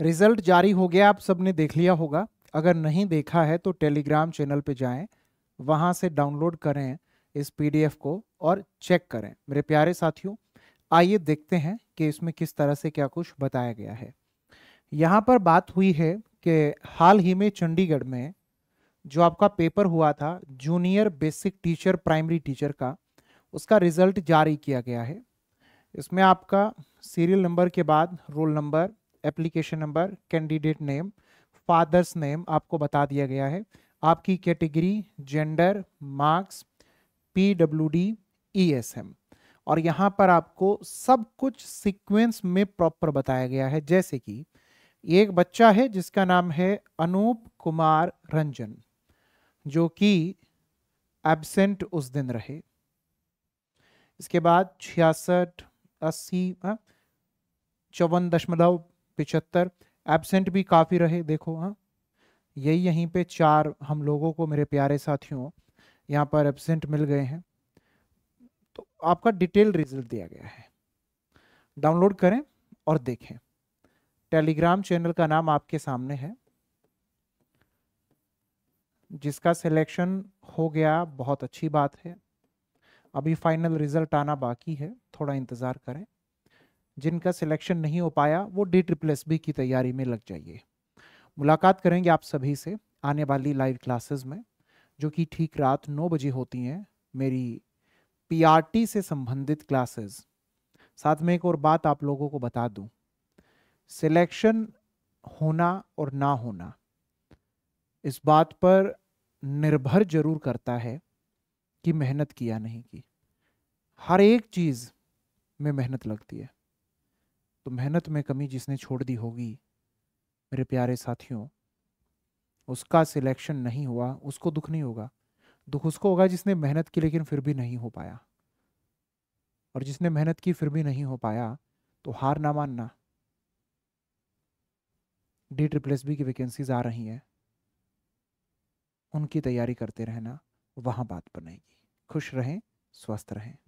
result जारी हो गया आप सबने देख लिया होगा अगर नहीं देखा है तो टेलीग्राम चैनल पे जाएं वहाँ से डाउनलोड करें इस पीडीएफ को और चेक करें मेरे प्यारे साथियों आइए देखते हैं कि इसमें किस तरह से क्या कुछ बताया गया है यहाँ पर बात हुई है कि हाल ही में चंडीगढ़ में जो आपका पेपर हुआ था junior basic teacher primary teacher का उसका रिजल्ट जारी किया गया है इसमें आपका सीरियल नंबर के बाद roll number application number candidate name father's name आपको बता दिया गया है आपकी category gender marks P W D E S M और यहाँ पर आपको सब कुछ सीक्वेंस में प्रॉपर बताया गया है जैसे कि एक बच्चा है जिसका नाम है अनूप कुमार रंजन जो कि एबसेंट उस दिन रहे इसके बाद छियासठ अस्सी हाँ, चौवन दशमलव पिचहत्तर एबसेंट भी काफ़ी रहे देखो हाँ यही यहीं पे चार हम लोगों को मेरे प्यारे साथियों यहाँ पर एबसेंट मिल गए हैं तो आपका डिटेल रिजल्ट दिया गया है डाउनलोड करें और देखें टेलीग्राम चैनल का नाम आपके सामने है जिसका सिलेक्शन हो गया बहुत अच्छी बात है अभी फाइनल रिजल्ट आना बाकी है थोड़ा इंतज़ार करें जिनका सिलेक्शन नहीं हो पाया वो डी ट्रिपल एस बी की तैयारी में लग जाइए मुलाकात करेंगे आप सभी से आने वाली लाइव क्लासेस में जो कि ठीक रात नौ बजे होती हैं मेरी पीआरटी से संबंधित क्लासेस साथ में एक और बात आप लोगों को बता दूं सिलेक्शन होना और ना होना इस बात पर निर्भर जरूर करता है कि मेहनत किया नहीं की हर एक चीज़ में मेहनत लगती है तो मेहनत में कमी जिसने छोड़ दी होगी मेरे प्यारे साथियों उसका सिलेक्शन नहीं हुआ उसको दुख नहीं होगा दुख उसको होगा जिसने मेहनत की लेकिन फिर भी नहीं हो पाया और जिसने मेहनत की फिर भी नहीं हो पाया तो हार ना मानना डी ट्रिपल एस बी की वैकेंसीज आ रही हैं उनकी तैयारी करते रहना वहाँ बात बनेगी खुश रहें स्वस्थ रहें